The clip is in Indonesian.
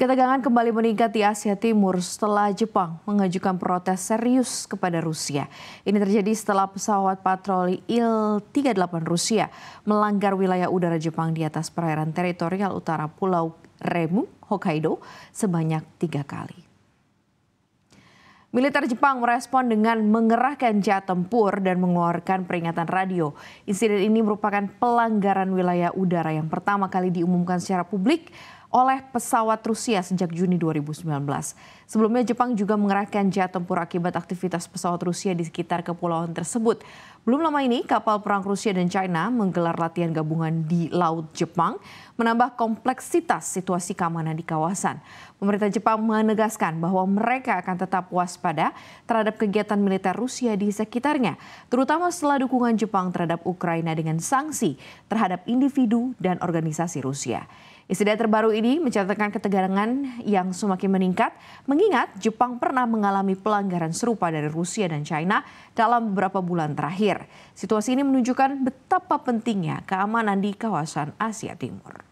Ketegangan kembali meningkat di Asia Timur setelah Jepang mengajukan protes serius kepada Rusia. Ini terjadi setelah pesawat patroli Il-38 Rusia melanggar wilayah udara Jepang di atas perairan teritorial utara Pulau Remu, Hokkaido, sebanyak tiga kali. Militer Jepang merespon dengan mengerahkan jet tempur dan mengeluarkan peringatan radio. Insiden ini merupakan pelanggaran wilayah udara yang pertama kali diumumkan secara publik oleh pesawat Rusia sejak Juni 2019. Sebelumnya Jepang juga mengerahkan jet tempur akibat aktivitas pesawat Rusia di sekitar kepulauan tersebut. Belum lama ini kapal perang Rusia dan China menggelar latihan gabungan di Laut Jepang menambah kompleksitas situasi keamanan di kawasan. Pemerintah Jepang menegaskan bahwa mereka akan tetap waspada terhadap kegiatan militer Rusia di sekitarnya, terutama setelah dukungan Jepang terhadap Ukraina dengan sanksi terhadap individu dan organisasi Rusia. Insiden terbaru ini mencatatkan ketegangan yang semakin meningkat, mengingat Jepang pernah mengalami pelanggaran serupa dari Rusia dan China dalam beberapa bulan terakhir. Situasi ini menunjukkan betapa pentingnya keamanan di kawasan Asia Timur.